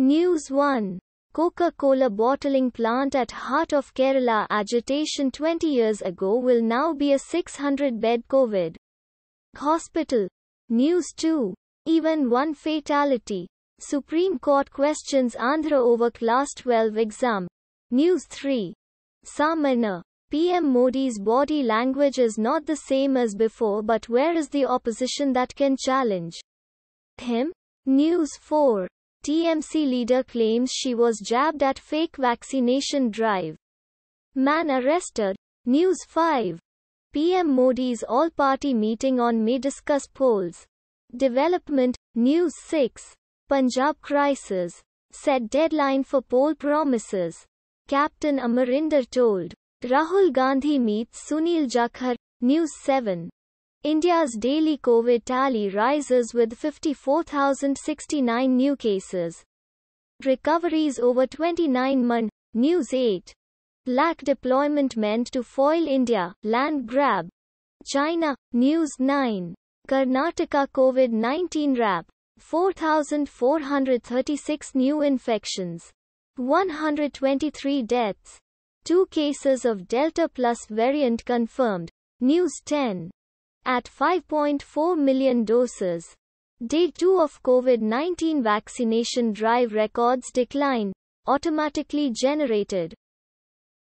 News 1. Coca-Cola bottling plant at heart of Kerala agitation 20 years ago will now be a 600-bed COVID hospital. News 2. Even one fatality. Supreme Court questions Andhra over Class 12 exam. News 3. Samana. PM Modi's body language is not the same as before but where is the opposition that can challenge him? News 4. TMC leader claims she was jabbed at fake vaccination drive. Man arrested. News 5. PM Modi's all-party meeting on May discuss polls. Development. News 6. Punjab crisis. Set deadline for poll promises. Captain Amarinder told. Rahul Gandhi meets Sunil Jakhar. News 7. India's daily COVID tally rises with 54,069 new cases. Recoveries over 29 months. News 8. Lack deployment meant to foil India, land grab. China. News 9. Karnataka COVID 19 wrap. 4,436 new infections. 123 deaths. Two cases of Delta Plus variant confirmed. News 10 at 5.4 million doses. Day 2 of COVID-19 vaccination drive records decline, automatically generated.